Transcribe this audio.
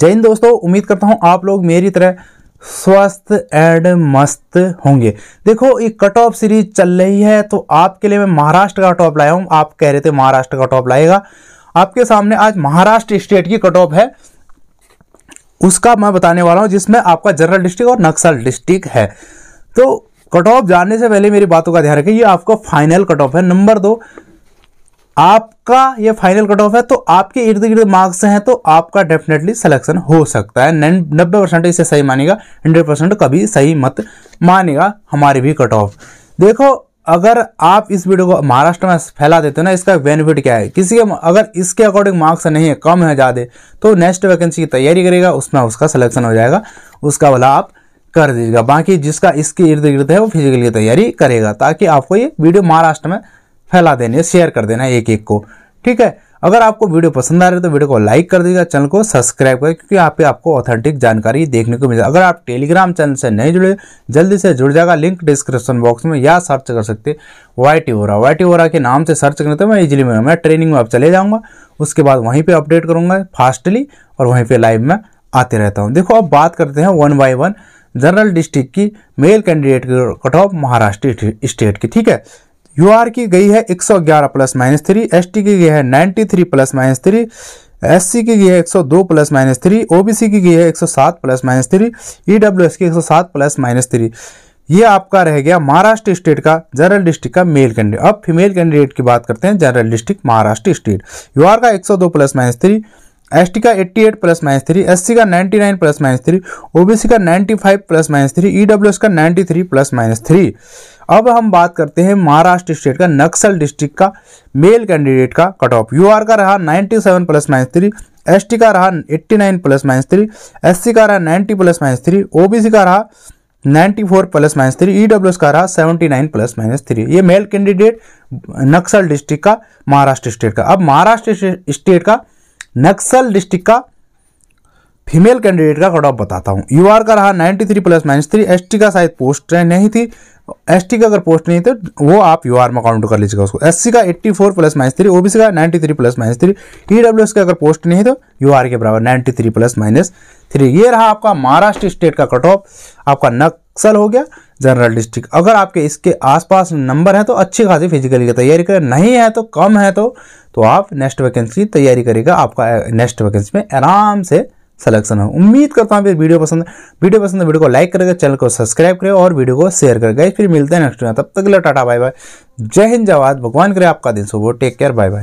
जय हिंद दोस्तों उम्मीद करता हूं आप लोग मेरी तरह स्वस्थ एंड मस्त होंगे देखो ये कट ऑफ सीरीज चल रही है तो आपके लिए मैं महाराष्ट्र का टॉप लाया हूं आप कह रहे थे महाराष्ट्र का टॉप लाएगा आपके सामने आज महाराष्ट्र स्टेट की कट ऑफ है उसका मैं बताने वाला हूं जिसमें आपका जनरल डिस्ट्रिक्ट और नक्सल डिस्ट्रिक्ट है तो कट ऑफ जानने से पहले मेरी बातों का ध्यान रखें ये आपका फाइनल कट ऑफ है नंबर दो आपका ये फाइनल कट ऑफ है तो आपके इर्द गिर्द मार्क्स हैं तो आपका डेफिनेटली सिलेक्शन हो सकता है नब्बे परसेंट इसे सही मानेगा हंड्रेड परसेंट कभी सही मत मानेगा हमारे भी कट ऑफ देखो अगर आप इस वीडियो को महाराष्ट्र में फैला देते हो ना इसका बेनिफिट क्या है किसी के अगर इसके अकॉर्डिंग मार्क्स नहीं है कम है ज़्यादा तो नेक्स्ट वैकेंसी की तैयारी करेगा उसमें उसका सिलेक्शन हो जाएगा उसका वाला आप कर दीजिएगा बाकी जिसका इसके इर्द गिर्द है वो फिजिकली की तैयारी करेगा ताकि आपको ये वीडियो महाराष्ट्र में फैला देने शेयर कर देना एक एक को ठीक है अगर आपको वीडियो पसंद आ रहा है तो वीडियो को लाइक कर दीजिएगा चैनल को सब्सक्राइब करें क्योंकि यहाँ पे आपको ऑथेंटिक जानकारी देखने को मिलेगी अगर आप टेलीग्राम चैनल से नहीं जुड़े जल्दी से जुड़ जाएगा लिंक डिस्क्रिप्शन बॉक्स में या सर्च कर सकते Y T Ora Y T Ora के नाम से सर्च करें तो मैं इजिली में मैं ट्रेनिंग में आप चले जाऊँगा उसके बाद वहीं पर अपडेट करूँगा फास्टली और वहीं पर लाइव में आते रहता हूँ देखो अब बात करते हैं one by one general district की मेल कैंडिडेट की कट ऑफ महाराष्ट्र स्टेट की ठीक है यूआर की गई है 111 प्लस माइनस थ्री एस की गई है 93 प्लस माइनस थ्री एस की गई है 102 प्लस माइनस थ्री ओ की गई है 107 plus minus three E e की 107 प्लस माइनस थ्री ये आपका रह गया महाराष्ट्र स्टेट का जनरल डिस्ट्रिक्ट का मेल कैंडिडेट अब फीमेल कैंडिडेट की बात करते हैं general district Maharashtra state UR का एक plus minus three S T का 88 plus minus three S C का 99 प्लस माइनस थ्री ओबीसी का 95 प्लस माइनस थ्री ई का 93 प्लस माइनस थ्री अब हम बात करते हैं महाराष्ट्र स्टेट का नक्सल डिस्ट्रिक्ट का मेल कैंडिडेट का कट ऑफ यू का रहा 97 प्लस माइनस थ्री एस का रहा 89 प्लस माइनस थ्री एस का रहा 90 प्लस माइनस थ्री सी का रहा 94 plus minus three E e का रहा 79 प्लस माइनस थ्री ये मेल कैंडिडेट नक्सल डिस्ट्रिक्ट का महाराष्ट्र स्टेट का अब महाराष्ट्र स्टेट का नक्सल डिस्ट्रिक्ट का फीमेल कैंडिडेट का कट ऑफ बताता हूँ यूआर का रहा 93 प्लस माइनस थ्री एस का शायद पोस्ट नहीं थी एस टी का अगर पोस्ट नहीं है तो वो आप यू आर में काउंट कर लीजिएगा उसको एस सी का 84 प्लस माइनस थ्री ओबीसी का 93 plus minus three E W S का अगर पोस्ट नहीं है तो यू आर के बराबर 93 प्लस माइनस थ्री ये रहा आपका महाराष्ट्र स्टेट का कट ऑफ आपका नक्सल हो गया जनरल डिस्ट्रिक्ट अगर आपके इसके आसपास नंबर है तो अच्छी खासी फिजिकली की तैयारी करें नहीं है तो कम है तो, तो आप नेक्स्ट वैकेंसी की तैयारी करेगा आपका नेक्स्ट वैकेंसी में आराम से सलेक्शन हो उम्मीद करता हूँ फिर वीडियो पसंद वीडियो पसंद वीडियो को लाइक करेगा चैनल को सब्सक्राइब करें और वीडियो को शेयर करेगा फिर मिलते हैं नेक्स्ट में तब तक के लिए टाटा बाय बाय जय हिंद जवाद भगवान करे आपका दिन सुबह टेक केयर बाय बाय